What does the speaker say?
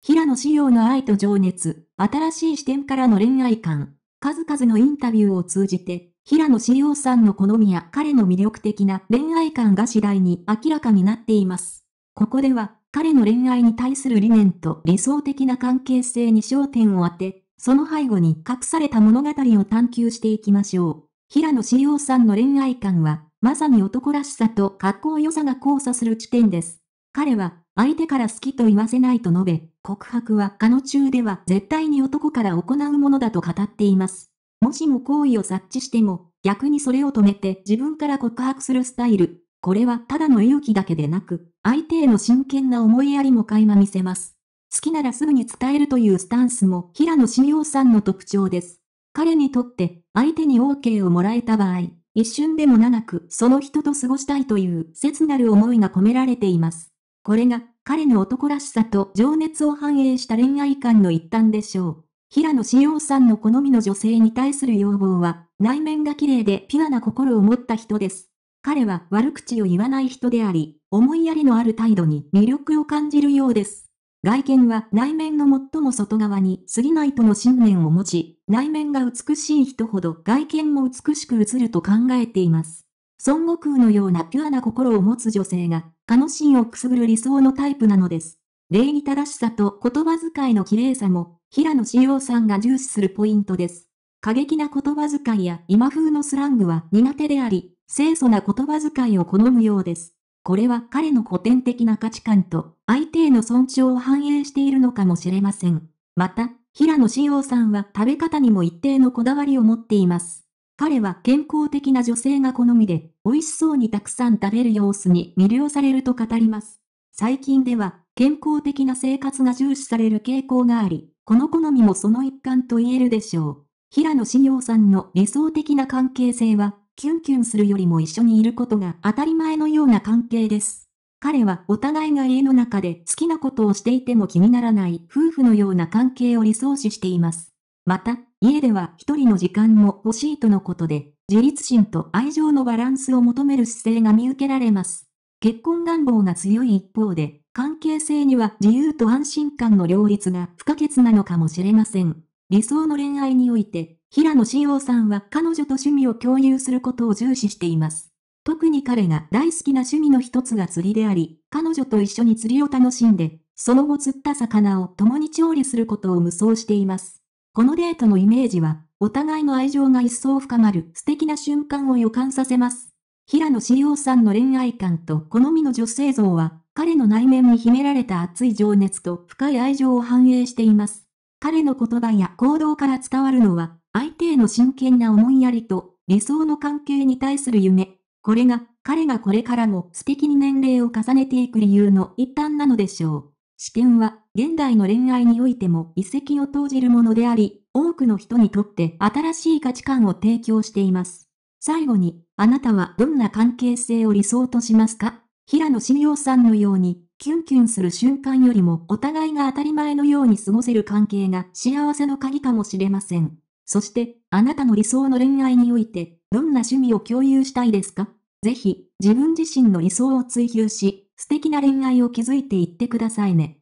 平野紫耀の愛と情熱、新しい視点からの恋愛観、数々のインタビューを通じて、平野紫耀さんの好みや彼の魅力的な恋愛観が次第に明らかになっています。ここでは、彼の恋愛に対する理念と理想的な関係性に焦点を当て、その背後に隠された物語を探求していきましょう。平野紫耀さんの恋愛観は、まさに男らしさと格好良さが交差する地点です。彼は、相手から好きと言わせないと述べ、告白は彼の中では絶対に男から行うものだと語っています。もしも行為を察知しても、逆にそれを止めて自分から告白するスタイル。これはただの勇気だけでなく、相手への真剣な思いやりも垣間見せます。好きならすぐに伝えるというスタンスも平野志陽さんの特徴です。彼にとって相手に OK をもらえた場合、一瞬でも長くその人と過ごしたいという切なる思いが込められています。これが彼の男らしさと情熱を反映した恋愛観の一端でしょう。平野紫耀さんの好みの女性に対する要望は、内面が綺麗でピュアな心を持った人です。彼は悪口を言わない人であり、思いやりのある態度に魅力を感じるようです。外見は内面の最も外側に過ぎないとの信念を持ち、内面が美しい人ほど外見も美しく映ると考えています。孫悟空のようなピュアな心を持つ女性が、彼の心をくすぐる理想のタイプなのです。礼儀正しさと言葉遣いの綺麗さも、平野志陽さんが重視するポイントです。過激な言葉遣いや今風のスラングは苦手であり、清楚な言葉遣いを好むようです。これは彼の古典的な価値観と相手への尊重を反映しているのかもしれません。また、平野志陽さんは食べ方にも一定のこだわりを持っています。彼は健康的な女性が好みで、美味しそうにたくさん食べる様子に魅了されると語ります。最近では、健康的な生活が重視される傾向があり、この好みもその一環と言えるでしょう。平野紫耀さんの理想的な関係性は、キュンキュンするよりも一緒にいることが当たり前のような関係です。彼はお互いが家の中で好きなことをしていても気にならない夫婦のような関係を理想視しています。また、家では一人の時間も欲しいとのことで、自立心と愛情のバランスを求める姿勢が見受けられます。結婚願望が強い一方で、関係性には自由と安心感の両立が不可欠なのかもしれません。理想の恋愛において、平野志陽さんは彼女と趣味を共有することを重視しています。特に彼が大好きな趣味の一つが釣りであり、彼女と一緒に釣りを楽しんで、その後釣った魚を共に調理することを無双しています。このデートのイメージは、お互いの愛情が一層深まる素敵な瞬間を予感させます。平野志陽さんの恋愛観と好みの女性像は、彼の内面に秘められた熱い情熱と深い愛情を反映しています。彼の言葉や行動から伝わるのは、相手への真剣な思いやりと、理想の関係に対する夢。これが、彼がこれからも素敵に年齢を重ねていく理由の一端なのでしょう。視点は、現代の恋愛においても遺跡を投じるものであり、多くの人にとって新しい価値観を提供しています。最後に、あなたはどんな関係性を理想としますか平野志陽さんのように、キュンキュンする瞬間よりもお互いが当たり前のように過ごせる関係が幸せの鍵かもしれません。そして、あなたの理想の恋愛において、どんな趣味を共有したいですかぜひ、自分自身の理想を追求し、素敵な恋愛を築いていってくださいね。